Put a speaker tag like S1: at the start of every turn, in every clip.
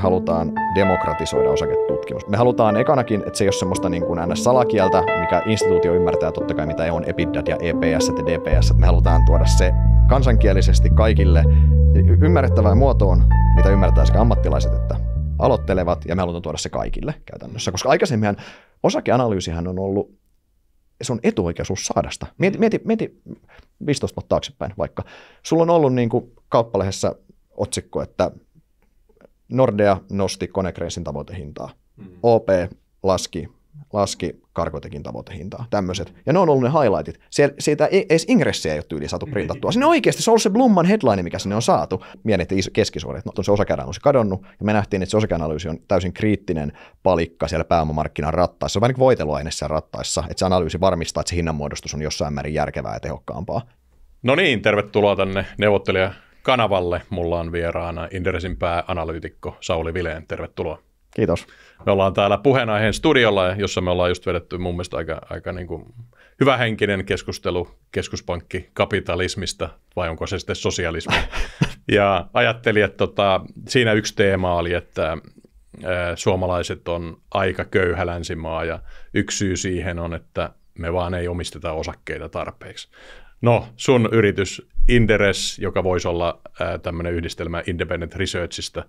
S1: halutaan demokratisoida osaketutkimus. Me halutaan ekanakin, että se ei ole semmoista niin kuin NS-salakieltä, mikä instituutio ymmärtää totta kai, mitä e on EPIDAT ja EPS ja DPS. Me halutaan tuoda se kansankielisesti kaikille ymmärrettävään muotoon, mitä ymmärtää sekä ammattilaiset että aloittelevat, ja me halutaan tuoda se kaikille käytännössä. Koska aikaisemmin osakeanalyysihan on ollut se on etuoikeus saadasta. Mieti, mieti, mieti 15 vuotta taaksepäin vaikka. Sulla on ollut niin kuin kauppalehdessä otsikko, että Nordea nosti konekreisin tavoitehintaa. Mm-hmm. OP laski, laski Karkotekin tavoitehintaa. Tämmöiset. Ja ne on ollut ne highlightit. Sie- siitä ei, edes ingressiä ei ole tyyliin saatu printattua. Sinne oikeasti, se on ollut se Blumman headline, mikä sinne on saatu. mietin että että no, se osakeanalyysi kadonnut. Ja me nähtiin, että se osakeanalyysi on täysin kriittinen palikka siellä pääomamarkkinan rattaissa. Se on vähän niin kuin voiteluaine siellä rattaissa. Että se analyysi varmistaa, että se hinnanmuodostus on jossain määrin järkevää ja tehokkaampaa.
S2: No niin, tervetuloa tänne neuvottelija kanavalle. Mulla on vieraana Inderesin pääanalyytikko Sauli Vileen. Tervetuloa. Kiitos. Me ollaan täällä puheenaiheen studiolla, jossa me ollaan just vedetty mun mielestä aika, aika niin kuin hyvähenkinen keskustelu kapitalismista vai onko se sitten sosialismi. ja ajattelin, että tota, siinä yksi teema oli, että suomalaiset on aika köyhä länsimaa ja yksi syy siihen on, että me vaan ei omisteta osakkeita tarpeeksi. No, sun yritys Inderes, joka voisi olla äh, tämmöinen yhdistelmä Independent Researchista,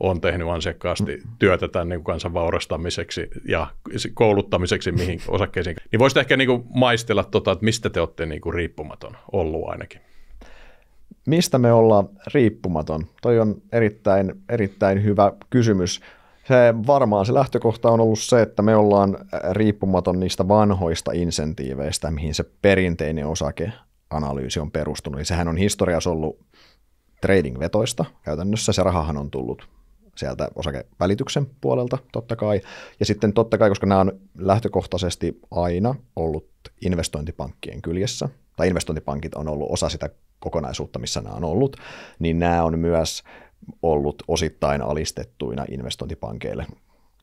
S2: on tehnyt ansiokkaasti mm. työtä tämän niin kansan vaurastamiseksi ja kouluttamiseksi mihin osakkeisiin. Niin voisit ehkä niin kuin maistella, tota, että mistä te olette niin kuin riippumaton ollut ainakin.
S1: Mistä me ollaan riippumaton? Toi on erittäin, erittäin hyvä kysymys. Se, varmaan se lähtökohta on ollut se, että me ollaan riippumaton niistä vanhoista insentiiveistä, mihin se perinteinen osake analyysi on perustunut, ja niin sehän on historiassa ollut trading-vetoista käytännössä. Se rahahan on tullut sieltä osakevälityksen puolelta totta kai. Ja sitten totta kai, koska nämä on lähtökohtaisesti aina ollut investointipankkien kyljessä, tai investointipankit on ollut osa sitä kokonaisuutta, missä nämä on ollut, niin nämä on myös ollut osittain alistettuina investointipankeille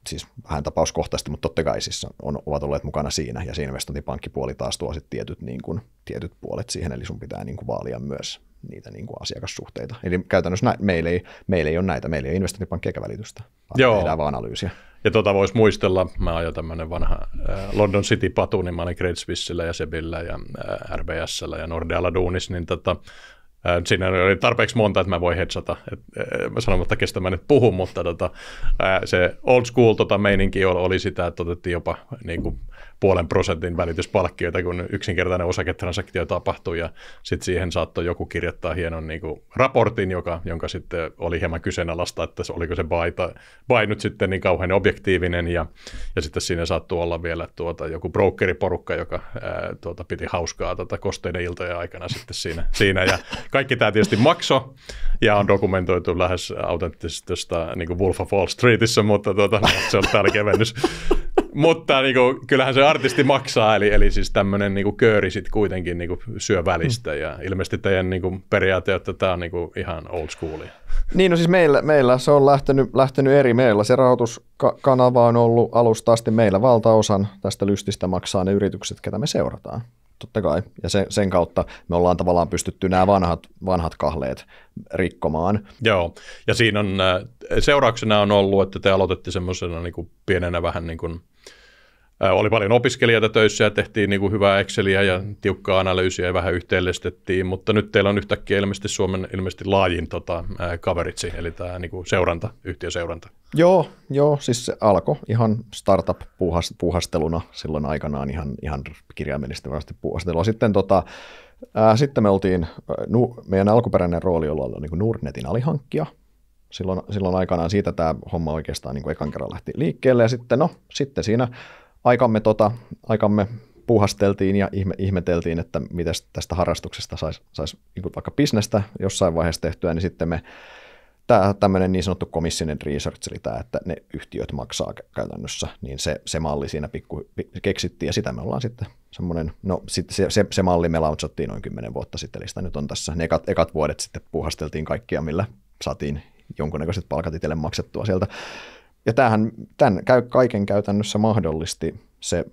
S1: siis vähän tapauskohtaisesti, mutta totta kai siis on, ovat olleet mukana siinä, ja se investointipankkipuoli taas tuo sitten tietyt, niin kuin, tietyt puolet siihen, eli sun pitää niin kuin, vaalia myös niitä niin kuin, asiakassuhteita. Eli käytännössä nä- meillä, ei, meillä ei ole näitä, meillä ei ole investointipankki eikä välitystä,
S2: vaan Joo. tehdään vaan analyysiä. Ja tota voisi muistella, mä ajoin tämmöinen vanha äh, London City patu, niin mä olin Credit Suisseillä ja Sebillä ja äh, RBSllä ja Nordealla duunis, niin tota, Siinä oli tarpeeksi monta, että mä voin hetsata. mä sanon, että kestä mä nyt puhun, mutta tota, se old school tota, meininki oli sitä, että otettiin jopa niin kuin, puolen prosentin välityspalkkioita, kun yksinkertainen osaketransaktio tapahtui ja sitten siihen saattoi joku kirjoittaa hienon niin kuin, raportin, joka, jonka sitten oli hieman kyseenalaista, että se, oliko se vai nyt sitten niin kauhean objektiivinen ja, ja sitten siinä saattoi olla vielä tuota, joku brokeriporukka, joka ää, tuota, piti hauskaa tuota, kosteiden iltojen aikana sitten siinä, siinä ja kaikki tämä tietysti makso ja on dokumentoitu lähes autenttisesti niin Wolf of Wall Streetissä, mutta tuota, no, se on täällä kevennys. mutta niin kuin, kyllähän se artisti maksaa, eli, eli siis tämmöinen niin kööri sitten kuitenkin niin kuin, syö välistä. Mm. Ja ilmeisesti teidän niin kuin, periaate, että tämä on niin kuin, ihan old school.
S1: Niin, no siis meillä, meillä se on lähtenyt, lähtenyt eri. Meillä se rahoituskanava on ollut alusta asti. Meillä valtaosan tästä lystistä maksaa ne yritykset, ketä me seurataan. Totta kai. Ja sen, sen kautta me ollaan tavallaan pystytty nämä vanhat, vanhat kahleet rikkomaan.
S2: Joo, ja siinä on, äh, seurauksena on ollut, että te aloitette semmoisena niin kuin pienenä vähän niin kuin – oli paljon opiskelijoita töissä ja tehtiin niin kuin hyvää Exceliä ja tiukkaa analyysiä ja vähän yhteellistettiin, mutta nyt teillä on yhtäkkiä ilmeisesti Suomen ilmeisesti laajin tota, kaveritsi, eli tämä niin kuin seuranta, yhtiöseuranta.
S1: Joo, joo, siis se alkoi ihan startup-puuhasteluna silloin aikanaan ihan, ihan kirjaimellisesti varmasti puuhastelua. Sitten tota, ää, sitten me oltiin, nu, meidän alkuperäinen rooli oli olla niin Nordnetin alihankkija, silloin, silloin aikanaan siitä tämä homma oikeastaan niin kuin ekan kerran lähti liikkeelle ja sitten no, sitten siinä aikamme, tota, aikamme puuhasteltiin ja ihme, ihmeteltiin, että miten tästä harrastuksesta saisi sais, niin vaikka bisnestä jossain vaiheessa tehtyä, niin sitten me tämä tämmöinen niin sanottu commissioned research, eli tämä, että ne yhtiöt maksaa käytännössä, niin se, se malli siinä pikku keksittiin, ja sitä me ollaan sitten semmoinen, no sit se, se, se, malli me launchattiin noin 10 vuotta sitten, eli sitä nyt on tässä, ne ekat, ekat vuodet sitten puuhasteltiin kaikkia, millä saatiin jonkunnäköiset palkat itselle maksettua sieltä ja tämähän, tämän käy, kaiken käytännössä mahdollisti se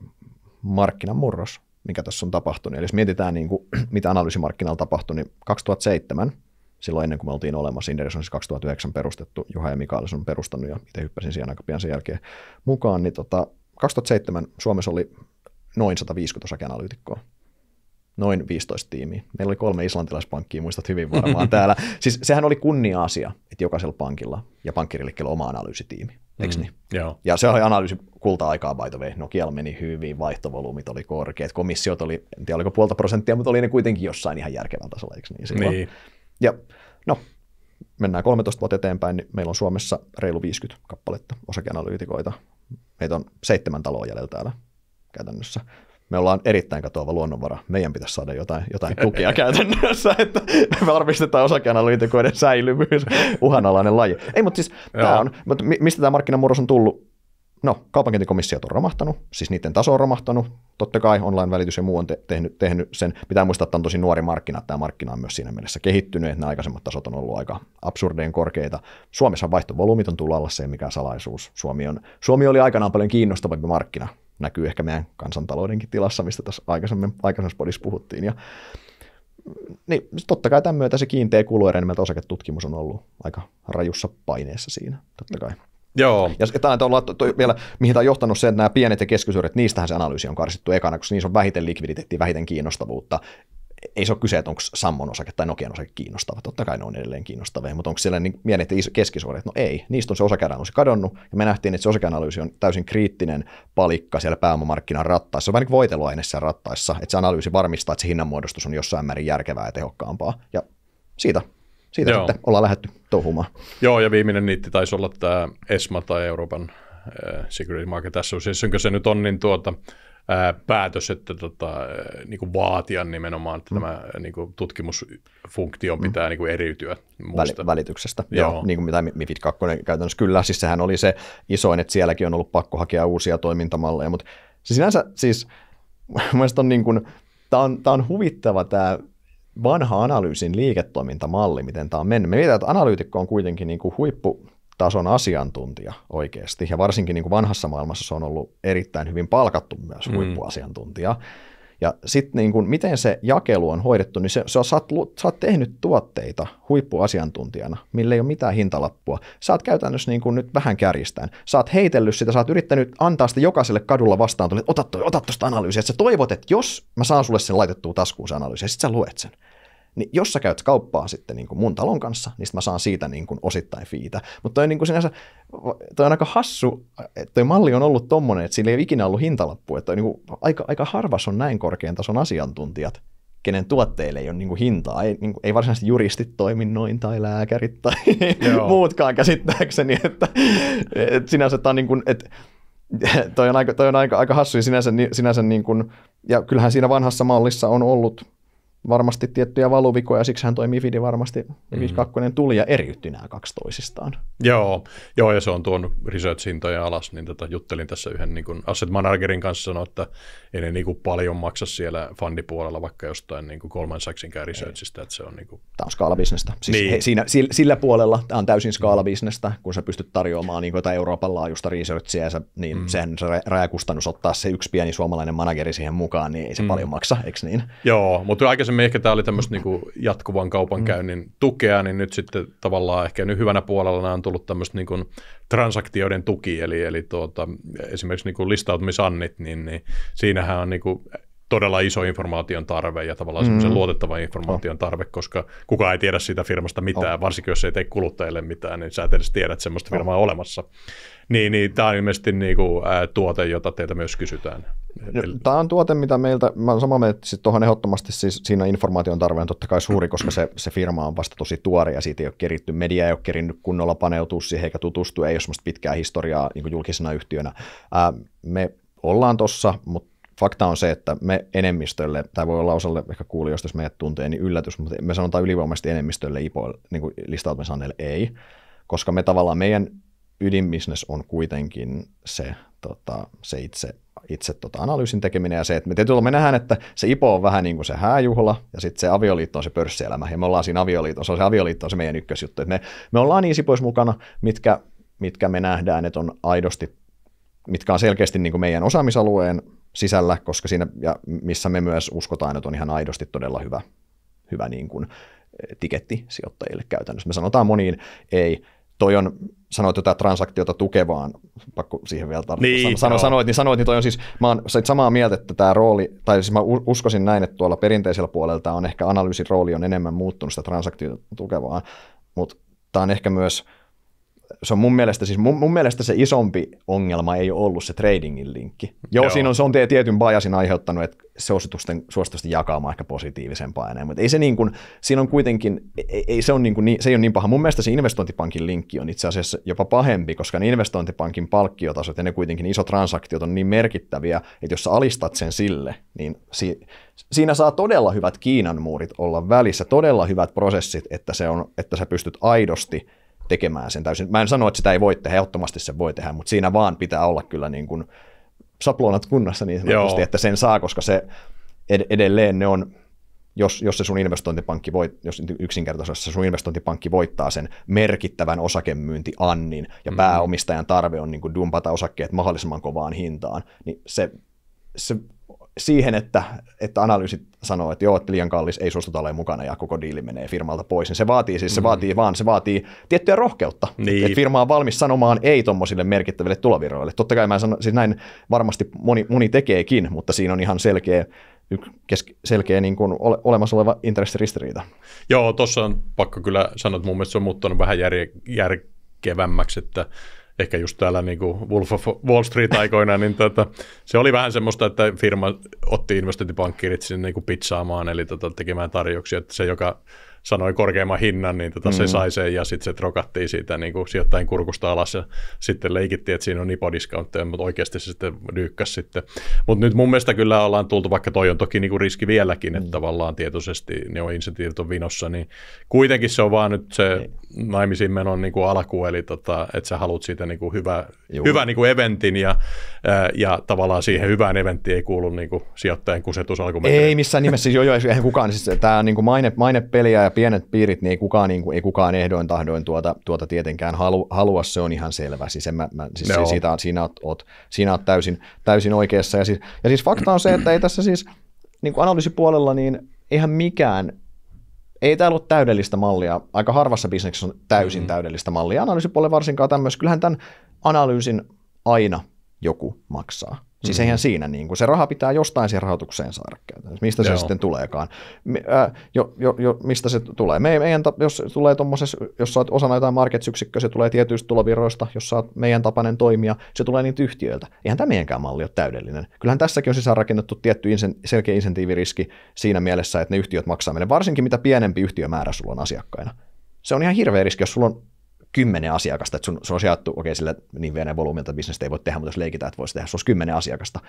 S1: markkinamurros, mikä tässä on tapahtunut. Eli jos mietitään, niin kuin, mitä analyysimarkkinalla tapahtui, niin 2007, silloin ennen kuin me oltiin olemassa, Inderes on siis 2009 perustettu, Juha ja Mikael on perustanut ja itse hyppäsin siihen aika pian sen jälkeen mukaan, niin tota, 2007 Suomessa oli noin 150 osakeanalyytikkoa noin 15 tiimiä. Meillä oli kolme islantilaispankkia, muistat hyvin varmaan täällä. Siis sehän oli kunnia-asia, että jokaisella pankilla ja pankkiriliikkeellä oma analyysitiimi. Mm, niin? joo. Ja se oli analyysi kulta-aikaa by the way. Nokialla meni hyvin, vaihtovolyymit oli korkeat, komissiot oli, en tiedä oliko puolta prosenttia, mutta oli ne kuitenkin jossain ihan järkevällä tasolla, eikö niin? Silloin. niin. Ja no, mennään 13 vuotta eteenpäin, niin meillä on Suomessa reilu 50 kappaletta osakeanalyytikoita. Meitä on seitsemän taloa jäljellä täällä käytännössä me ollaan erittäin katoava luonnonvara. Meidän pitäisi saada jotain, jotain tukea
S2: käytännössä, että
S1: me varmistetaan osakeanalyytikoiden säilyvyys, uhanalainen laji. Ei, mutta siis tämä on, mutta mistä tämä markkinamurros on tullut? No, kaupankäyntikomissiot on romahtanut, siis niiden taso on romahtanut. Totta kai online-välitys ja muu on te- tehnyt, tehnyt sen. Pitää muistaa, että on tosi nuori markkina, että tämä markkina on myös siinä mielessä kehittynyt, että nämä aikaisemmat tasot on ollut aika absurdeen korkeita. Suomessa vaihtovolumit on tullut alla, se ei mikään salaisuus. Suomi, on, Suomi oli aikanaan paljon kiinnostavampi markkina näkyy ehkä meidän kansantaloudenkin tilassa, mistä tässä aikaisemmin, aikaisemmassa podissa puhuttiin. Ja, niin totta kai tämän myötä se kiinteä kuluerä nimeltä osaketutkimus on ollut aika rajussa paineessa siinä, totta kai. Joo. Ja tämä on toi, vielä, mihin tämä on johtanut se, että nämä pienet ja keskisuuret, niistähän se analyysi on karsittu ekana, koska niissä on vähiten likviditeettiä, vähiten kiinnostavuutta, ei se ole kyse, että onko Sammon osake tai Nokian osake kiinnostava. Totta kai ne on edelleen kiinnostavia, mutta onko siellä niin mielestä keskisuoria, että no ei, niistä on se osakeanalyysi kadonnut, ja me nähtiin, että se osakeanalyysi on täysin kriittinen palikka siellä pääomamarkkinan rattaissa. Se on vähän niin kuin voiteluaine siellä rattaissa, että se analyysi varmistaa, että se hinnanmuodostus on jossain määrin järkevää ja tehokkaampaa. Ja siitä, siitä Joo. sitten ollaan lähetty touhumaan.
S2: Joo, ja viimeinen niitti taisi olla tämä ESMA tai Euroopan äh, Security Market Association, se nyt on, niin tuota, ää, päätös, että tota, niin kuin vaatia nimenomaan, että mm. tämä niin kuin tutkimusfunktio pitää mm. niin kuin eriytyä muusta. Väl, välityksestä, joo. joo niin
S1: kuin mitä MIFID 2 käytännössä kyllä, siis sehän oli se isoin, että sielläkin on ollut pakko hakea uusia toimintamalleja, mutta se sinänsä siis, mielestäni on niin kuin, tämä on, tämä on huvittava tämä vanha analyysin liiketoimintamalli, miten tämä on mennyt. Me mietitään, että analyytikko on kuitenkin niin kuin huippu tason asiantuntija oikeasti. Ja varsinkin niin kuin vanhassa maailmassa se on ollut erittäin hyvin palkattu myös mm. huippuasiantuntija. Mm. Ja sitten niin kuin, miten se jakelu on hoidettu, niin se, se on, sä, oot, sä oot tehnyt tuotteita huippuasiantuntijana, millä ei ole mitään hintalappua. Sä oot käytännössä niin kuin nyt vähän kärjistään. Sä oot heitellyt sitä, sä oot yrittänyt antaa sitä jokaiselle kadulla vastaan, että ota, toi, ota tuosta analyysiä. Sä toivot, että jos mä saan sulle sen laitettua taskuun se analyysi, ja sit sä luet sen niin jos sä käyt kauppaa sitten niin kuin mun talon kanssa, niin mä saan siitä niin kuin osittain fiitä. Mutta toi niin kuin sinänsä, toi on aika hassu, että toi malli on ollut tommonen, että sillä ei ole ikinä ollut hintalappu, että niin kuin aika, aika harvas on näin korkean tason asiantuntijat, kenen tuotteille ei ole niin kuin hintaa. Ei, niin kuin, ei varsinaisesti juristit toimi noin tai lääkärit tai Joo. muutkaan käsittääkseni. Että, että sinänsä tämä on niin kuin, että, toi on aika, toi on aika, aika hassu ja sinänsä, sinänsä niin kuin, ja kyllähän siinä vanhassa mallissa on ollut varmasti tiettyjä valuvikoja, siksi hän toi Mifidi varmasti, mhm. Mifid mm. 2 tuli ja
S2: eriytti nämä kaksi toisistaan. Joo, joo ja se on tuonut research-hintoja alas, niin tota, juttelin tässä yhden niin kuin asset managerin kanssa sanoi, että ei ne niin kuin paljon maksa siellä fundipuolella vaikka jostain niin kuin kolman saksinkään researchista, että se on niin kuin...
S1: Tämä on skaalabisnestä. Siis niin. hei, siinä, sillä, sillä, puolella tämä on täysin skaalabisnestä, kun sä pystyt tarjoamaan niin kuin Euroopan laajuista researchia, ja sä, niin mm. sehän se rajakustannus ottaa se yksi pieni suomalainen manageri siihen mukaan, niin ei se mm. paljon maksa, eikö niin?
S2: Joo, mutta aikaisemmin aikaisemmin ehkä tämä oli tämmöistä niinku jatkuvan kaupankäynnin mm. tukea, niin nyt sitten tavallaan ehkä nyt hyvänä puolella on tullut tämmöistä niinku transaktioiden tuki, eli, eli tuota, esimerkiksi niinku listautumisannit, niin, niin siinähän on niinku todella iso informaation tarve ja tavallaan mm. semmoisen luotettavan informaation oh. tarve, koska kukaan ei tiedä siitä firmasta mitään, oh. varsinkin jos ei tee kuluttajille mitään, niin sä et edes tiedä, että semmoista oh. firmaa on olemassa. Niin, niin tämä on ilmeisesti niinku, ää, tuote, jota teiltä myös kysytään.
S1: Tämä on tuote, mitä meiltä, mä olen samaa mieltä, että tuohon ehdottomasti siis siinä informaation tarve on totta kai suuri, koska se, se firma on vasta tosi tuori ja siitä ei ole keritty, media ei ole kerinnyt kunnolla paneutua siihen eikä tutustu, ei ole sellaista pitkää historiaa niin julkisena yhtiönä. Ää, me ollaan tossa, mutta fakta on se, että me enemmistölle, tai voi olla osalle ehkä kuulijoista, jos meidät tuntee, niin yllätys, mutta me sanotaan ylivoimaisesti enemmistölle IPO, niin listautumisen ei, koska me tavallaan meidän ydinbisnes on kuitenkin se, tota, se itse, itse tota, analyysin tekeminen ja se, että me tietyllä me nähdään, että se IPO on vähän niin kuin se hääjuhla ja sitten se avioliitto on se pörssielämä ja me ollaan siinä avioliitossa, se, se avioliitto on se meidän ykkösjuttu. että me, me ollaan niin pois mukana, mitkä, mitkä me nähdään, että on aidosti, mitkä on selkeästi niin kuin meidän osaamisalueen sisällä, koska siinä, ja missä me myös uskotaan, että on ihan aidosti todella hyvä, hyvä niin kuin, eh, tiketti sijoittajille käytännössä. Me sanotaan moniin ei, toi on sanoit jotain transaktiota tukevaan, pakko siihen vielä tarttua. Niin, sano, sanoit, niin sanoit, niin toi on siis, mä oon samaa mieltä, että tämä rooli, tai siis mä uskoisin näin, että tuolla perinteisellä puolella tämä on ehkä analyysin rooli on enemmän muuttunut sitä transaktiota tukevaan, mutta tämä on ehkä myös, se on mun mielestä, siis mun, mun mielestä se isompi ongelma ei ole ollut se tradingin linkki. Joo, Joo. siinä on, se on tietyn bajasin aiheuttanut, että suositusten, suositusten jakaamaan ehkä positiivisempaa enemmän. Mutta ei se niin kuin, siinä on kuitenkin, ei, ei se, on niin kuin, se ei ole niin paha. Mun mielestä se investointipankin linkki on itse asiassa jopa pahempi, koska ne investointipankin palkkiotasot ja ne kuitenkin isot transaktiot on niin merkittäviä, että jos sä alistat sen sille, niin si, siinä saa todella hyvät Kiinan muurit olla välissä, todella hyvät prosessit, että, se on, että sä pystyt aidosti tekemään sen täysin. Mä en sano, että sitä ei voi tehdä, ehdottomasti se voi tehdä, mutta siinä vaan pitää olla kyllä niin kuin sapluonat kunnossa niin sanotusti, Joo. että sen saa, koska se ed- edelleen ne on, jos, jos se sun investointipankki voi, jos yksinkertaisesti se sun investointipankki voittaa sen merkittävän osakemyyntiannin ja mm. pääomistajan tarve on niin kuin dumpata osakkeet mahdollisimman kovaan hintaan, niin se, se siihen, että, että analyysit sanoo, että joo, että liian kallis, ei suostuta olemaan mukana ja koko diili menee firmalta pois. Niin se vaatii siis, se mm. vaatii vaan, se vaatii tiettyä rohkeutta. Niin. Että firma on valmis sanomaan ei tuommoisille merkittäville tulovirroille. Totta kai mä sanon, siis näin varmasti moni, moni tekeekin, mutta siinä on ihan selkeä selkeä niin kuin ole, olemassa oleva intressiristiriita.
S2: Joo, tuossa on pakko kyllä sanoa, että mun mielestä se on muuttunut vähän järje, järkevämmäksi, että ehkä just täällä niin kuin Wolf of Wall Street aikoina, niin tota, se oli vähän semmoista, että firma otti investointipankkiirit sinne niin kuin pitsaamaan, eli tota, tekemään tarjouksia, että se, joka sanoi korkeamman hinnan, niin tota, mm. se sai sen ja sitten se trokattiin siitä niin kuin sijoittajan kurkusta alas ja sitten leikittiin, että siinä on nipodiskauntteja, mutta oikeasti se sitten dyykkäsi sitten. Mutta nyt mun mielestä kyllä ollaan tultu, vaikka toi on toki niin kuin riski vieläkin, mm. että tavallaan tietoisesti ne on insentiivit on vinossa, niin kuitenkin se on vaan nyt se Ei. Niin naimisiin menon niin kuin alku, eli tota, että sä haluat siitä niin kuin hyvä, hyvä niin kuin eventin ja, äh, ja tavallaan siihen hyvään eventtiin ei kuulu niin kuin sijoittajan kusetus Ei
S1: missään nimessä, siis joo, joo, eihän kukaan, siis tämä on niin kuin maine, mainepeliä ja pienet piirit, niin ei kukaan, niin kuin, ei kukaan ehdoin tahdoin tuota, tuota tietenkään halu, halua, se on ihan selvä, siis, en mä, mä, siis no. siitä, siinä oot, oot, siinä oot täysin, täysin oikeassa ja siis, ja siis fakta on se, että ei tässä siis niin kuin analyysipuolella niin eihän mikään ei täällä ole täydellistä mallia. Aika harvassa bisneksessä on täysin mm täydellistä mallia. Analyysipuolella varsinkaan tämmöisessä. Kyllähän tämän analyysin aina joku maksaa. Siis mm. eihän siinä, niin kuin, se raha pitää jostain siihen rahoitukseen saada käytännössä, siis mistä Joo. se sitten tuleekaan. Me, ää, äh, jo, jo, jo, mistä se tulee? Me, meidän, jos tulee tommoses, jos sä oot osana jotain market se tulee tietyistä tulovirroista, jos sä oot meidän tapainen toimija, se tulee niitä yhtiöiltä. Eihän tämä meidänkään malli ole täydellinen. Kyllähän tässäkin on sisäänrakennettu tietty insen, selkeä insentiiviriski siinä mielessä, että ne yhtiöt maksaa meille, varsinkin mitä pienempi yhtiömäärä sulla on asiakkaina. Se on ihan hirveä riski, jos sulla on kymmenen asiakasta, että sun, sun on sijattu, okei, okay, sillä niin vieneen volyymilta bisnestä ei voi tehdä, mutta jos leikitään, että voisi tehdä, sun olisi kymmenen asiakasta.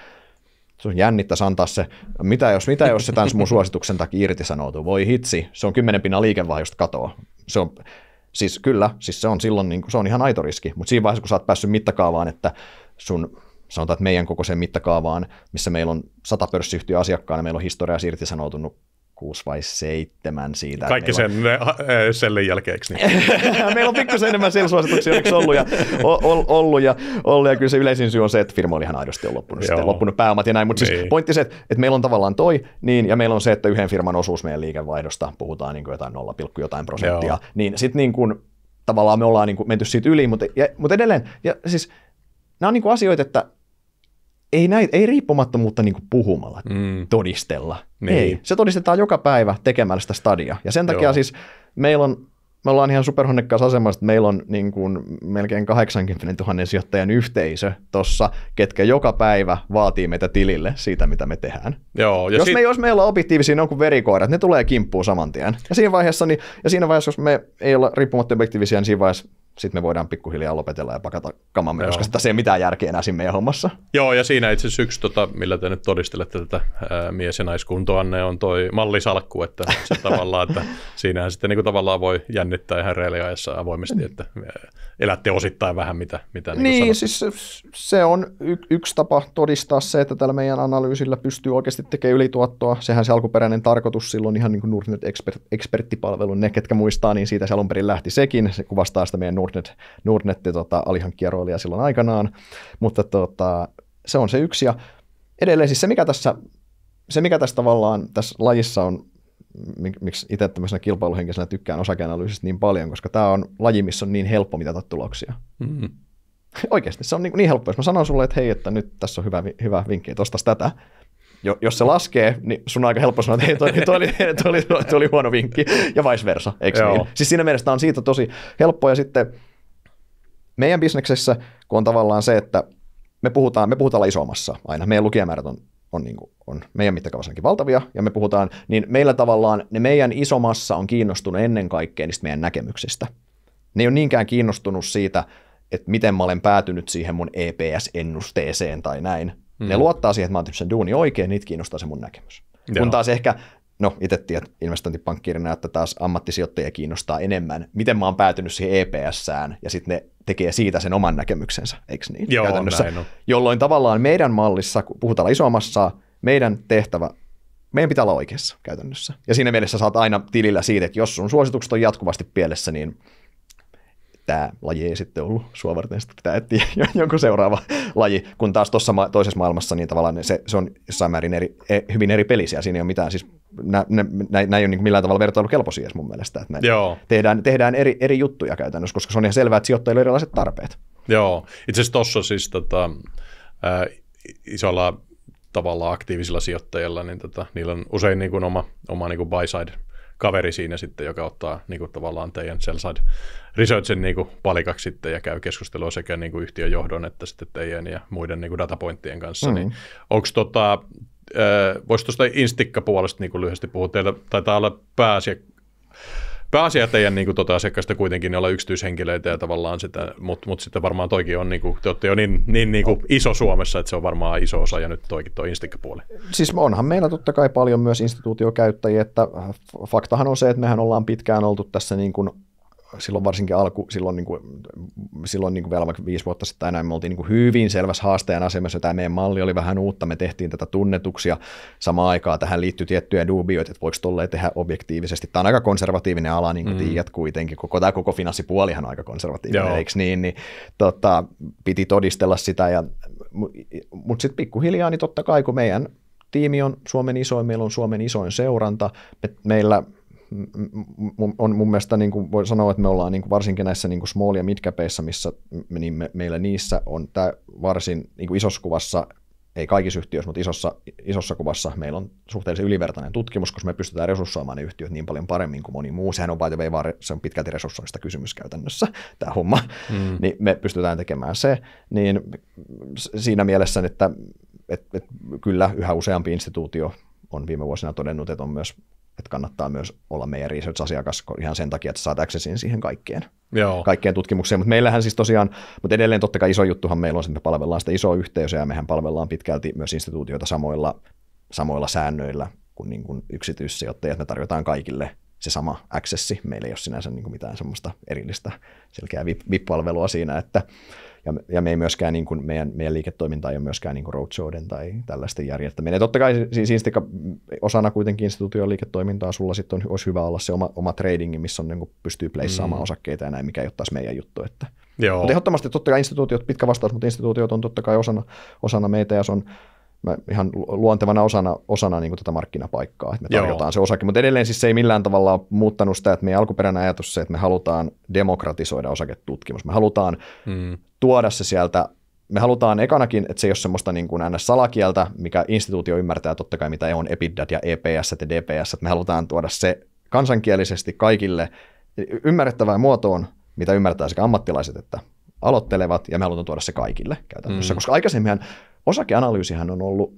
S1: Se on jännittäisi antaa se, mitä jos, mitä jos se tämän mun suosituksen takia sanoutuu. voi hitsi, se on kymmenen pinnan liikevaihdosta katoa. Se on, siis kyllä, siis se on silloin, niin, kuin se on ihan aito riski, mutta siinä vaiheessa, kun sä oot päässyt mittakaavaan, että sun sanotaan, että meidän sen mittakaavaan, missä meillä on sata pörssiyhtiö asiakkaana, meillä on historia irtisanoutunut kuusi vai seitsemän siitä. Kaikki sen,
S2: on... sen äh, jälkeeksi. niin? meillä on pikkusen enemmän sel suosituksia onneksi ollut ja,
S1: ollut, ja, ollut, ja kyllä se yleisin syy on se, että firma oli ihan aidosti loppunut, sitten, loppunut pääomat ja näin, mutta siis niin. siis pointti se, että, että, meillä on tavallaan toi, niin, ja meillä on se, että yhden firman osuus meidän liikevaihdosta, puhutaan niin kuin jotain 0, jotain prosenttia, Joo. niin sitten niin kuin, tavallaan me ollaan niin kuin menty siitä yli, mutta, ja, mutta edelleen, ja siis nämä on niin kuin asioita, että ei, näitä, ei riippumattomuutta niin puhumalla mm. todistella. Niin. Ei. Se todistetaan joka päivä tekemällä sitä stadia. Ja sen takia Joo. siis meillä on, me ollaan ihan superhonnekkaassa asemassa, että meillä on niin kuin melkein 80 000 sijoittajan yhteisö tuossa, ketkä joka päivä vaatii meitä tilille siitä, mitä me tehdään.
S2: Joo, ja jos, sit... me,
S1: jos meillä on objektiivisia kuin verikoirat, ne tulee kimppuun saman tien. Ja siinä vaiheessa, niin, ja siinä vaiheessa jos me ei olla riippumattomia objektiivisia, niin siinä vaiheessa sitten me voidaan pikkuhiljaa lopetella ja pakata kamamme, Joo. koska se ei mitään järkeä enää siinä meidän hommassa.
S2: Joo, ja siinä itse asiassa yksi, tota, millä te nyt todistelette tätä ää, mies- ja naiskuntoanne, on toi mallisalkku, että se tavallaan, että siinähän sitten niin kuin, tavallaan voi jännittää ihan reaaliajassa avoimesti, että elätte osittain vähän mitä, mitä niinku niin, niin siis
S1: se on y- yksi tapa todistaa se, että tällä meidän analyysillä pystyy oikeasti tekemään ylituottoa. Sehän se alkuperäinen tarkoitus silloin ihan niin kuin Nordnet eksperttipalvelun, ne ketkä muistaa, niin siitä se alun perin lähti sekin. Se kuvastaa sitä meidän Nordnet, Nordnetti tota, alihankkijaroolia silloin aikanaan, mutta tota, se on se yksi. Ja edelleen siis se, mikä tässä, se, mikä tässä tavallaan tässä lajissa on miksi itse tämmöisenä kilpailuhenkisenä tykkään osakeanalyysistä niin paljon, koska tämä on laji, missä on niin helppo mitata tuloksia. Mm-hmm. Oikeasti, se on niin, niin helppo. Jos mä sanon sulle, että hei, että nyt tässä on hyvä, hyvä vinkki, että ostas tätä, jo, jos se laskee, niin sun on aika helppo sanoa, että toi, toi, toi, oli, toi, oli, toi oli huono vinkki, ja vice versa, eikö Joo. niin? Siis siinä mielessä on siitä tosi helppo, ja sitten meidän bisneksessä, kun on tavallaan se, että me puhutaan, me puhutaan isommassa aina, meidän lukijamäärät on on, niin kuin, on meidän mittakaavassakin valtavia, ja me puhutaan, niin meillä tavallaan ne meidän isomassa on kiinnostunut ennen kaikkea niistä meidän näkemyksistä. Ne ei ole niinkään kiinnostunut siitä, että miten mä olen päätynyt siihen mun EPS-ennusteeseen tai näin, Mm. Ne luottaa siihen, että mä oon sen duuni oikein, niitä kiinnostaa se mun näkemys. Joo. Kun taas ehkä, no itse tiedät investointipankkirina, että taas ammattisijoittajia kiinnostaa enemmän, Miten mä oon päätynyt siihen EPS-sään, ja sitten ne tekee siitä sen oman näkemyksensä, eikö niin? Joo, Käytännössä, näin on. Jolloin tavallaan meidän mallissa, kun puhutaan isommassa, meidän tehtävä meidän pitää olla oikeassa käytännössä. Ja siinä mielessä saat aina tilillä siitä, että jos sun suositukset on jatkuvasti pielessä, niin tämä laji ei sitten ollut sua varten, että pitää etsiä jonkun seuraava laji, kun taas tuossa ma- toisessa maailmassa niin tavallaan se, se on jossain määrin eri, e, hyvin eri pelisiä, siinä ei ole mitään, siis näin ei ole niin millään tavalla vertailukelpoisia edes mun mielestä, että Joo. tehdään, tehdään eri, eri juttuja käytännössä, koska se on ihan selvää, että sijoittajilla on erilaiset tarpeet.
S2: Joo, itse asiassa tuossa siis tota, äh, isolla tavalla aktiivisilla sijoittajilla, niin tota, niillä on usein niin kuin oma, oma niin kuin buy side kaveri siinä sitten, joka ottaa niin kuin, tavallaan teidän sell-side researchin niin kuin, palikaksi sitten ja käy keskustelua sekä niin kuin, yhtiön johdon että sitten teidän ja muiden niinku niin kuin, datapointtien kanssa. Mm. Mm-hmm. Niin, onko tota, äh, voisi tuosta puolesta niin kuin lyhyesti puhua, teillä taitaa olla pääasiakkaan, pääasia teidän niin tuota, asiakkaista kuitenkin niin olla yksityishenkilöitä ja tavallaan sitä, mutta mut sitten varmaan toikin on, niin kuin, te olette jo niin, niin, niin kuin iso Suomessa, että se on varmaan iso osa ja nyt toikin tuo Instikka-puoli.
S1: Siis onhan meillä totta kai paljon myös instituutiokäyttäjiä, että faktahan on se, että mehän ollaan pitkään oltu tässä niin kuin silloin varsinkin alku, silloin, niin kuin, silloin niin kuin vielä vaikka viisi vuotta sitten näin, me oltiin niin kuin hyvin selvässä haasteen asemassa, tämä meidän malli oli vähän uutta, me tehtiin tätä tunnetuksia, samaan aikaan tähän liittyy tiettyjä dubioita, että voiko tolleen tehdä objektiivisesti, tämä on aika konservatiivinen ala, niin kuin mm. tiedät kuitenkin, koko tämä koko finanssipuolihan on aika konservatiivinen, Joo. eikö niin, niin tota, piti todistella sitä, ja, mutta sitten pikkuhiljaa, niin totta kai kun meidän tiimi on Suomen isoin, meillä on Suomen isoin seuranta, me, meillä – on mun mielestä niin kuin voi sanoa, että me ollaan niin kuin varsinkin näissä niin kuin small- ja midcapeissa, missä niin me, meillä niissä on tämä varsin niin kuin isossa kuvassa, ei kaikissa yhtiöissä, mutta isossa, isossa kuvassa meillä on suhteellisen ylivertainen tutkimus, koska me pystytään resurssoimaan ne yhtiöt niin paljon paremmin kuin moni muu. Sehän on by the se on pitkälti resurssoista kysymys käytännössä, tämä homma. Mm. Niin me pystytään tekemään se, niin siinä mielessä, että että että kyllä yhä useampi instituutio on viime vuosina todennut, että on myös että kannattaa myös olla meidän research-asiakas ihan sen takia, että saat accessin siihen kaikkeen, Joo. kaikkeen tutkimukseen. Mutta meillähän siis tosiaan, mutta edelleen totta kai iso juttuhan meillä on, että me palvellaan sitä isoa yhteisöä ja mehän palvellaan pitkälti myös instituutioita samoilla, samoilla säännöillä kuin, niin kuin yksityissijoittajat. Me tarjotaan kaikille se sama accessi. Meillä ei ole sinänsä niin kuin mitään semmoista erillistä selkeää VIP-palvelua siinä, että ja, ja me ei myöskään, niin kuin, meidän, meidän liiketoiminta ei ole myöskään niin roadshowden tai tällaisten järjestäminen. Ja totta kai siis Instika osana kuitenkin instituution liiketoimintaa sulla sitten on, olisi hyvä olla se oma, oma tradingi, missä on, niin kuin, pystyy pleissaamaan mm. osakkeita ja näin, mikä ei ole taas meidän juttu. Että. Joo. Mutta ehdottomasti totta kai instituutiot, pitkä vastaus, mutta instituutiot on totta kai osana, osana meitä ja se on mä ihan luontevana osana, osana niin tätä tota markkinapaikkaa, että me tarjotaan Joo. se osake. Mutta edelleen siis se ei millään tavalla ole muuttanut sitä, että meidän alkuperäinen ajatus se, että me halutaan demokratisoida osaketutkimus. Me halutaan mm. tuoda se sieltä me halutaan ekanakin, että se ei ole semmoista niin kuin NS-salakieltä, mikä instituutio ymmärtää totta kai, mitä on e EPIDAT ja EPS ja DPS, että me halutaan tuoda se kansankielisesti kaikille ymmärrettävään muotoon, mitä ymmärtää sekä ammattilaiset että aloittelevat, ja me halutaan tuoda se kaikille käytännössä, mm. koska aikaisemmin osakeanalyysihän on ollut,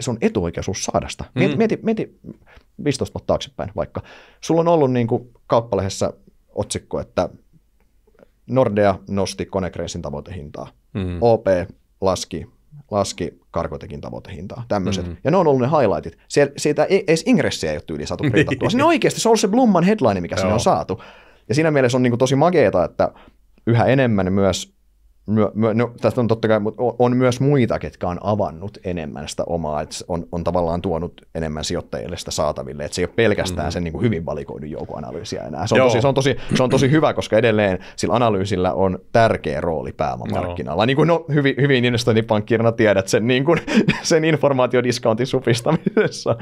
S1: se on etuoikeus saadasta. Mieti, mm. mieti, mieti 15 vuotta taaksepäin vaikka. Sulla on ollut niin kuin kauppalehdessä otsikko, että Nordea nosti konekreissin tavoitehintaa. Mm. OP laski laski Karkotekin tavoitehintaa, tämmöiset. mm Ja ne on ollut ne highlightit. Siellä, siitä ei, edes ingressiä ei ole tyyliin saatu printattua. Niin. Sinne oikeasti, se on ollut se Blumman headline, mikä se sinne on saatu. Ja siinä mielessä on niin kuin tosi mageeta, että yhä enemmän myös myö, myö, no, tästä on totta kai, mutta on, on myös muita, ketkä on avannut enemmän sitä omaa, että on, on tavallaan tuonut enemmän sijoittajille sitä saataville, että se ei ole pelkästään mm-hmm. sen niin kuin hyvin valikoidun joukkoanalyysiä analyysiä enää. Se on, tosi, se, on tosi, se on tosi hyvä, koska edelleen sillä analyysillä on tärkeä rooli pääomamarkkinoilla.
S2: Niin kuin no, hyvin, hyvin investointipankkirina tiedät sen, niin kuin, sen informaatiodiskountin supistamisessa.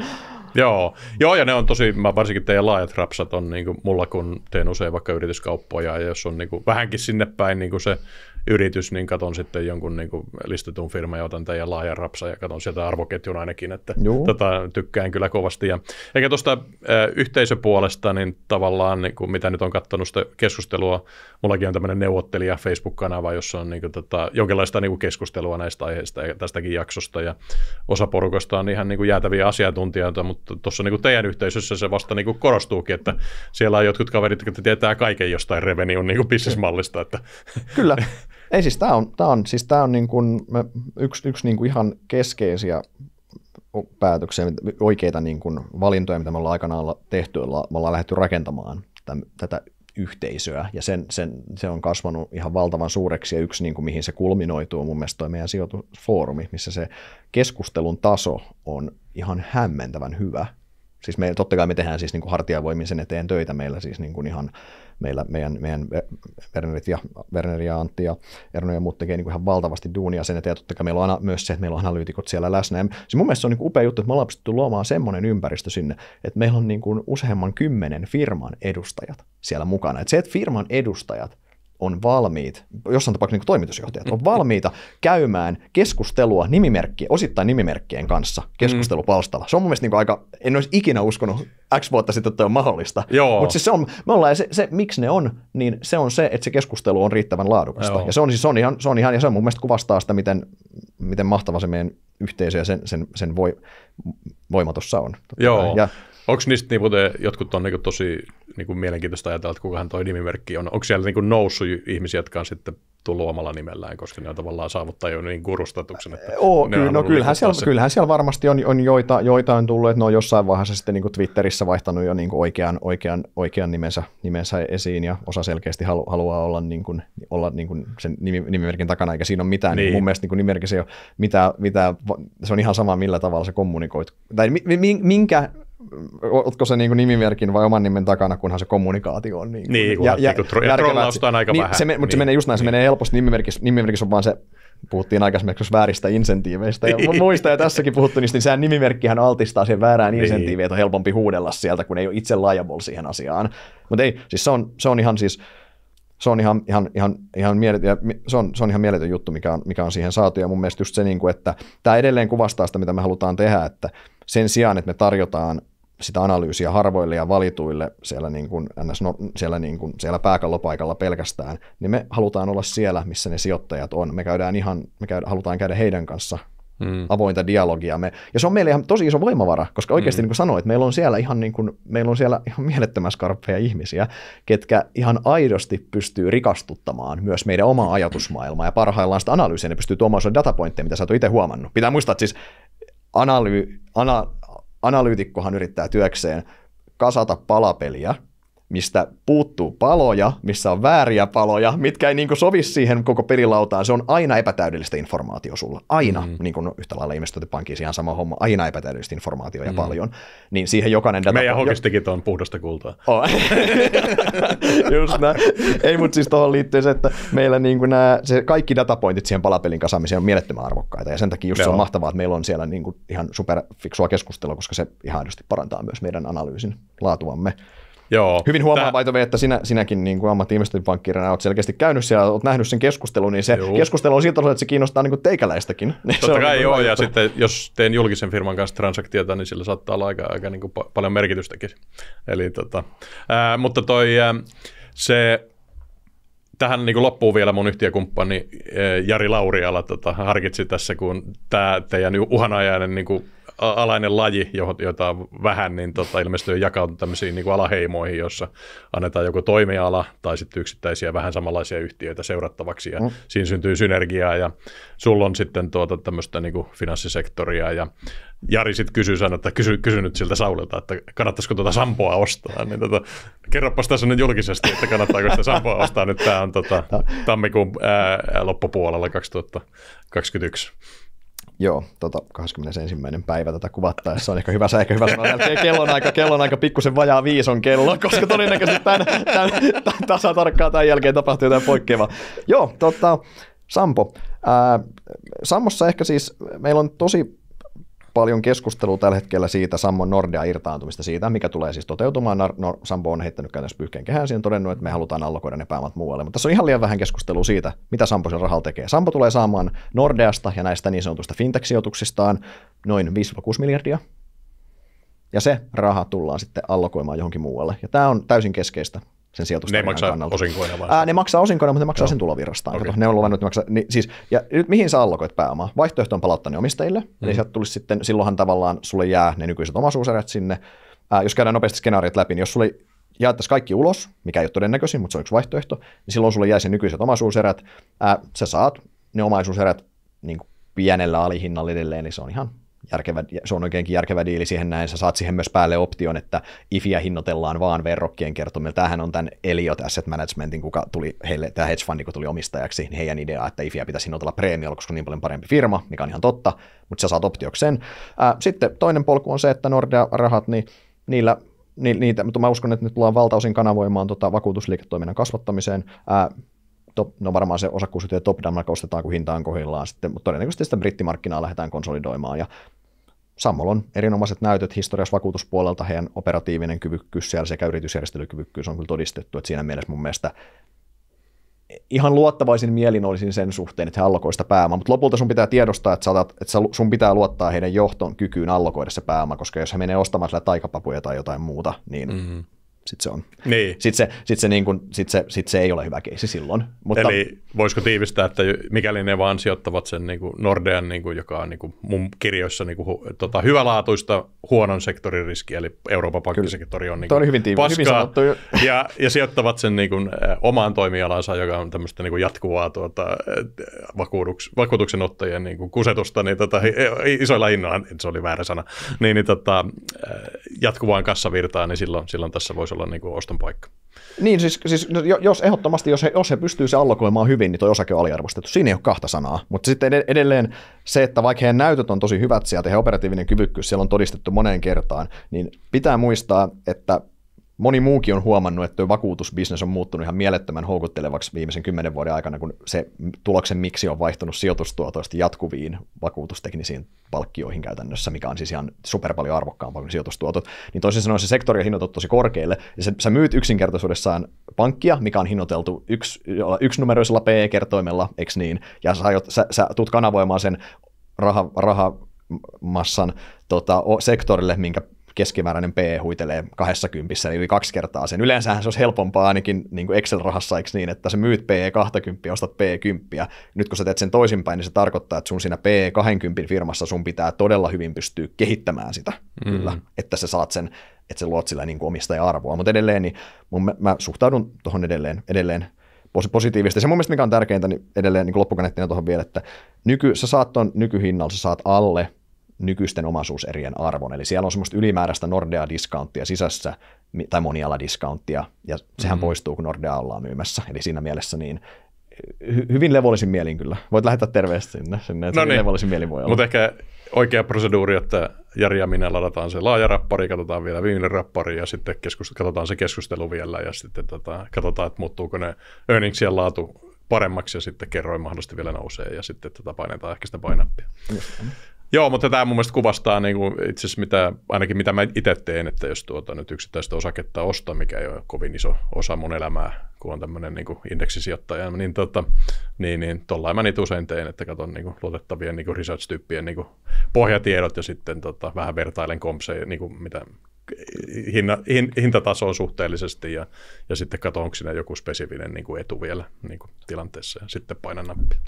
S2: Joo. Joo, ja ne on tosi, mä varsinkin teidän laajat rapsat on niin kuin mulla, kun teen usein vaikka yrityskauppoja, ja jos on niin kuin vähänkin sinne päin niin kuin se yritys, niin katon sitten jonkun niin kuin listetun firman ja otan teidän laajan rapsa ja katon sieltä arvoketjun ainakin, että Joo. tätä tota, tykkään kyllä kovasti. Ja, eikä tuosta yhteisöpuolesta, niin tavallaan niin kuin mitä nyt on katsonut sitä keskustelua, mullakin on tämmöinen neuvottelija Facebook-kanava, jossa on niin kuin, tota, jonkinlaista niin kuin keskustelua näistä aiheista ja tästäkin jaksosta ja osa porukasta on ihan niin kuin jäätäviä asiantuntijoita, mutta tuossa niin kuin teidän yhteisössä se vasta niin kuin korostuukin, että siellä on jotkut kaverit, jotka tietää kaiken jostain revenue niin kuin bisnesmallista. Että.
S1: Kyllä. Ei siis tämä on, tää on, siis tää on niin kun, yksi, yksi niin kuin ihan keskeisiä päätöksiä, oikeita niin kun valintoja, mitä me ollaan aikanaan tehty, me ollaan lähdetty rakentamaan tämän, tätä yhteisöä, ja sen, sen, se on kasvanut ihan valtavan suureksi, ja yksi, niin kuin, mihin se kulminoituu mun mielestä toi meidän sijoitusfoorumi, missä se keskustelun taso on ihan hämmentävän hyvä. Siis me, totta kai me tehdään siis niin kuin hartiavoimin sen eteen töitä, meillä siis niin kuin ihan meillä meidän, meidän Wernerit ja, Werner ja Antti ja Erno ja muut tekee niin kuin ihan valtavasti duunia sen eteen. Ja totta kai meillä on myös se, että meillä on analyytikot siellä läsnä. Ja se mun mielestä se on niin kuin upea juttu, että me ollaan pystytty luomaan semmoinen ympäristö sinne, että meillä on niin kuin useamman kymmenen firman edustajat siellä mukana. Että se, että firman edustajat – on valmiit, jossain tapauksessa niin toimitusjohtajat, on valmiita käymään keskustelua nimimerkki, osittain nimimerkkien kanssa mm. keskustelupalstalla. Se on mun mielestä niin aika, en olisi ikinä uskonut X vuotta sitten, että on mahdollista. Mutta siis se on, me ollaan, se, se, miksi ne on, niin se on se, että se keskustelu on riittävän laadukasta. Joo. Ja se on, siis, se on ihan, se on ihan, ja se on mun mielestä kuvastaa sitä, miten, miten mahtava se meidän yhteisö ja sen, sen, sen voi, voimatossa on. Joo. Ja,
S2: Onko niistä niin, jotkut on niin tosi niin kuin mielenkiintoista ajatella, että kukahan toi nimimerkki on. Onko siellä niin kuin noussut ihmisiä, jotka on sitten tullut omalla nimellään, koska ne on tavallaan saavuttaa jo niin kurustatuksen. Että Oo, kyllä, no, kyllähän, niinku siellä, se. kyllähän
S1: siellä varmasti on, on joita, joita on tullut, että ne on jossain vaiheessa sitten niin kuin Twitterissä vaihtanut jo niin kuin oikean, oikean, oikean nimensä, nimensä esiin, ja osa selkeästi halu, haluaa olla, niin kuin, olla niin kuin sen nimimerkin takana, eikä siinä ole mitään. Niin. Niin mun mielestä niin nimimerkissä ei ole mitään, mitään, se on ihan sama, millä tavalla sä kommunikoit, tai minkä Oletko se niin nimimerkin vai oman nimen takana, kunhan se kommunikaatio on niin, niin kun, ja, ja, niin on aika niin, vähän. Se, mutta niin, se menee just näin, niin. se menee helposti nimimerkissä, nimimerkissä on vaan se, puhuttiin aikaisemmin vääristä insentiiveistä ja niin. muista, ja tässäkin puhuttu niistä, niin sehän nimimerkkihän altistaa siihen väärään niin. insentiiviin, että on helpompi huudella sieltä, kun ei ole itse liable siihen asiaan. Mutta ei, siis se on, se on ihan siis, se on ihan, ihan, ihan, ihan mieletön, se on, se on ihan mieletön juttu, mikä on, mikä on siihen saatu. Ja mun mielestä just se, niin kuin, että tämä edelleen kuvastaa sitä, mitä me halutaan tehdä, että sen sijaan, että me tarjotaan sitä analyysiä harvoille ja valituille siellä, niin kuin, no, siellä, niin kuin, siellä pääkallopaikalla pelkästään, niin me halutaan olla siellä, missä ne sijoittajat on. Me, käydään ihan, me käydään, halutaan käydä heidän kanssa mm. avointa dialogia. Me, ja se on meille ihan tosi iso voimavara, koska oikeasti mm. niin kuin sanoit, meillä on siellä ihan, niin kuin, meillä on siellä ihan mielettömän skarppeja ihmisiä, ketkä ihan aidosti pystyy rikastuttamaan myös meidän omaa ajatusmaailmaa ja parhaillaan sitä analyysiä, ne pystyy tuomaan sun datapointteja, mitä sä oot itse huomannut. Pitää muistaa, että siis analy, ana, analyytikkohan yrittää työkseen kasata palapeliä – mistä puuttuu paloja, missä on vääriä paloja, mitkä ei niin kuin sovi siihen koko pelilautaan. Se on aina epätäydellistä informaatio sulla. Aina, mm-hmm. niin kuin no, yhtä lailla investointipankissa ihan sama homma, aina epätäydellistä informaatiota mm-hmm. paljon. Niin siihen jokainen data... Meidän hokistikin on puhdasta kultaa. Oh. Just näin. Ei, mutta siis tuohon liittyy se, että meillä niin kuin nämä, se kaikki datapointit siihen palapelin kasaamiseen on mielettömän arvokkaita. Ja sen takia just se on mahtavaa, että meillä on siellä niin kuin ihan superfiksua keskustelua, koska se ihan aidosti parantaa myös meidän analyysin laatuamme.
S2: Joo. Hyvin huomaa Tää... Tämä...
S1: että sinä, sinäkin niin kuin ammattiinvestointipankkirina olet selkeästi käynyt siellä, olet nähnyt sen keskustelun, niin se Juu. keskustelu on siltä että se kiinnostaa niin kuin teikäläistäkin. Niin Totta kai niin joo, ja
S2: sitten jos teen julkisen firman kanssa transaktiota, niin sillä saattaa olla aika, aika niin kuin paljon merkitystäkin. Eli, tota, ää, mutta toi, ää, se tähän niin loppuun vielä mun yhtiökumppani Jari Lauriala tota, harkitsi tässä, kun tämä teidän uhanajainen niin kuin alainen laji, jota vähän, niin tota, ilmeisesti on jakautunut tämmöisiin niin kuin alaheimoihin, jossa annetaan joko toimiala tai sitten yksittäisiä vähän samanlaisia yhtiöitä seurattavaksi, ja mm. siinä syntyy synergiaa, ja sulla on sitten tuota tämmöistä niin kuin finanssisektoria, ja Jari sitten kysyi sanoi, että kysy, kysy nyt siltä Saulilta, että kannattaisiko tuota Sampoa ostaa. Niin tota, kerropas tässä nyt julkisesti, että kannattaako sitä Sampoa ostaa. Nyt tämä on tota, tammikuun ää, loppupuolella 2021. Joo, tota, 21. päivä tätä kuvattaessa
S1: on ehkä hyvä, ehkä hyvä sanoa kellon aika, kellon aika pikkusen vajaa viison kello, koska todennäköisesti tämän, tämän, tämän tasa tarkkaan tämän jälkeen tapahtuu jotain poikkeavaa. Joo, tota, Sampo. Ää, Sammossa ehkä siis meillä on tosi paljon keskustelua tällä hetkellä siitä Sammon Nordea irtaantumista siitä, mikä tulee siis toteutumaan. Nor- Nor- Sampo on heittänyt käytännössä pyyhkeen kehään siihen todennut, että me halutaan allokoida ne pääomat muualle. Mutta tässä on ihan liian vähän keskustelua siitä, mitä Sampo sen rahalla tekee. Sampo tulee saamaan Nordeasta ja näistä niin sanotusta fintech-sijoituksistaan noin 5-6 miljardia. Ja se raha tullaan sitten allokoimaan johonkin muualle. Ja tämä on täysin keskeistä sen sijoitustarinnan ne maksaa kannalta. osinkoina vai? Ää, ne maksaa osinkoina, mutta ne maksaa Joo. sen tulovirrastaan. Okay. ne on luvannut, maksaa, niin, siis, ja nyt mihin sä allokoit pääomaa? Vaihtoehto on palauttaa ne omistajille, mm. eli sieltä tulisi sitten, silloinhan tavallaan sulle jää ne nykyiset omaisuuserät sinne. Ää, jos käydään nopeasti skenaariot läpi, niin jos sulle jaettaisiin kaikki ulos, mikä ei ole todennäköisin, mutta se on yksi vaihtoehto, niin silloin sulle jäisi nykyiset omaisuuserät, ää, sä saat ne omaisuuserät niin pienellä alihinnalla edelleen, niin se on ihan järkevä, se on oikeinkin järkevä diili siihen näin, sä saat siihen myös päälle option, että ifiä hinnoitellaan vaan verrokkien kertomilla. Tämähän on tämän Eliot Asset Managementin, kuka tuli heille, tämä hedge fundi, kun tuli omistajaksi, niin heidän idea, että ifiä pitäisi hinnoitella preemiolla, koska on niin paljon parempi firma, mikä on ihan totta, mutta sä saat optioksen. Sitten toinen polku on se, että Nordea-rahat, niin niillä niitä, mutta mä uskon, että nyt tullaan valtaosin kanavoimaan tota vakuutusliiketoiminnan kasvattamiseen. Ää, top, no varmaan se osakkuusyhtiö Top Down ostetaan, kun hinta on kohdillaan sitten, mutta todennäköisesti sitä brittimarkkinaa lähdetään konsolidoimaan ja Sammolla on erinomaiset näytöt historiassa vakuutuspuolelta, heidän operatiivinen kyvykkyys siellä sekä yritysjärjestelykyvykkyys on kyllä todistettu, että siinä mielessä mun mielestä ihan luottavaisin mielin olisin sen suhteen, että he allokoivat sitä pääomaa, mutta lopulta sun pitää tiedostaa, että, saatat, että sun pitää luottaa heidän johton kykyyn allokoida se pääoma, koska jos he menee ostamaan sillä taikapapuja tai jotain muuta, niin mm-hmm sitten se on. Niin. Sitten se, sit se, niin kun, sit se, sit se ei ole hyvä keissi silloin. Mutta... Eli
S2: voisiko tiivistää, että mikäli ne vaan sijoittavat sen niin kuin Nordean, niin kuin, joka on niin kuin mun kirjoissa niin kuin, tota, hyvälaatuista huonon sektorin riski, eli Euroopan pankkisektori on, niin kuin, on hyvin tiivi, paskaa, hyvin sanottu. ja, ja sijoittavat sen niin kuin, eh, omaan toimialansa, joka on tämmöistä niin kuin jatkuvaa tuota, eh, vakuutuks, vakuutuksenottajien niin kuin kusetusta, niin tota, eh, isoilla innoilla, se oli väärä sana, niin, niin tota, jatkuvaan kassavirtaan, niin silloin, silloin tässä voisi olla olla niin kuin oston paikka.
S1: Niin, siis, siis jos ehdottomasti, jos he, jos he pystyy se allokoimaan hyvin, niin toi osake on aliarvostettu. Siinä ei ole kahta sanaa. Mutta sitten edelleen se, että vaikka heidän näytöt on tosi hyvät sieltä, ja operatiivinen kyvykkyys siellä on todistettu moneen kertaan, niin pitää muistaa, että moni muukin on huomannut, että tuo vakuutusbisnes on muuttunut ihan mielettömän houkuttelevaksi viimeisen kymmenen vuoden aikana, kun se tuloksen miksi on vaihtunut sijoitustuotoista jatkuviin vakuutusteknisiin palkkioihin käytännössä, mikä on siis ihan super paljon arvokkaampaa kuin sijoitustuotot, niin toisin sanoen se sektori on hinnoiteltu tosi korkealle, ja se, sä myyt yksinkertaisuudessaan pankkia, mikä on hinnoiteltu yksi, yksinumeroisella PE-kertoimella, eks niin, ja sä, sä, sä tuut kanavoimaan sen raha, rahamassan tota, sektorille, minkä keskimääräinen PE huitelee kympissä, eli yli kaksi kertaa sen. Yleensähän se olisi helpompaa ainakin niin Excel-rahassa, eikö niin, että sä myyt PE 20 ja ostat PE 10. Nyt kun sä teet sen toisinpäin, niin se tarkoittaa, että sun siinä PE 20 firmassa sun pitää todella hyvin pystyä kehittämään sitä, mm. kyllä, että sä saat sen, että sä luot sillä niin omistaja-arvoa. Mutta edelleen, niin mun, mä suhtaudun tuohon edelleen, edelleen positiivisesti. Se mun mielestä, mikä on tärkeintä, niin edelleen niin loppukaneettina tuohon vielä, että nyky, sä saat ton nykyhinnalla, sä saat alle nykyisten omaisuuserien arvon. Eli siellä on semmoista ylimääräistä Nordea-diskounttia sisässä tai monialadiskountia, ja sehän mm-hmm. poistuu, kun Nordea ollaan myymässä. Eli siinä mielessä niin hy- hyvin levollisin mielin kyllä. Voit lähettää terveesti sinne, sinne että no niin. levollisin mielin voi olla. Mutta ehkä
S2: oikea proseduuri, että Jari ja minä ladataan se laaja rappari, katsotaan vielä viimeinen rappari ja sitten keskust- katsotaan se keskustelu vielä ja sitten tota, katsotaan, että muuttuuko ne earningsien laatu paremmaksi ja sitten kerroin mahdollisesti vielä nousee ja sitten tätä tota painetaan ehkä sitä painappia. Just. Joo, mutta tämä mun mielestä kuvastaa niin kuin itse asiassa mitä, ainakin mitä mä itse teen, että jos tuota nyt yksittäistä osaketta ostaa, mikä ei ole kovin iso osa mun elämää, kun on tämmöinen niin indeksisijoittaja, niin, tota, niin, niin tollain mä niitä usein teen, että katson niin kuin, luotettavien niin research-tyyppien niin kuin, pohjatiedot ja sitten tota, vähän vertailen kompseja, niin kuin, mitä hinna, hin, hintatasoon suhteellisesti ja, ja sitten katso, onko siinä joku spesifinen niin kuin etu vielä niin kuin tilanteessa ja sitten paina nappia.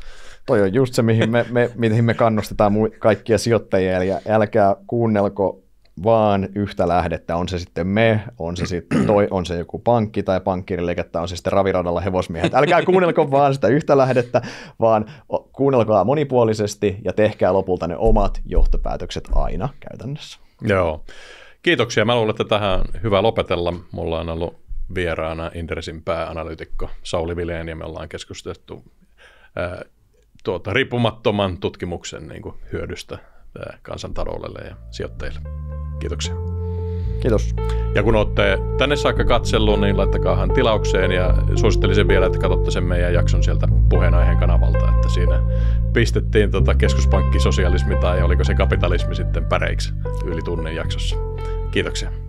S2: Toi on
S1: just se, mihin me, me, mihin me kannustetaan kaikkia sijoittajia, eli älkää kuunnelko vaan yhtä lähdettä, on se sitten me, on se sitten toi, on se joku pankki tai pankkiriliikettä, on se sitten raviradalla hevosmiehet. Älkää kuunnelko vaan sitä yhtä lähdettä, vaan kuunnelkaa monipuolisesti ja tehkää lopulta ne omat johtopäätökset aina käytännössä.
S2: Joo. Kiitoksia. Mä luulen, että tähän on hyvä lopetella. Mulla on ollut vieraana Interesin pääanalyytikko Sauli Vileen ja me ollaan keskusteltu ää, tuota, riippumattoman tutkimuksen niin kuin, hyödystä ää, kansantaloudelle ja sijoittajille. Kiitoksia. Kiitos. Ja kun olette tänne saakka katsellut, niin laittakaahan tilaukseen ja suosittelisin vielä, että katsotte sen meidän jakson sieltä puheenaiheen kanavalta, että siinä pistettiin tota keskuspankkisosialismi tai oliko se kapitalismi sitten päreiksi yli tunnin jaksossa. Kiitoksia.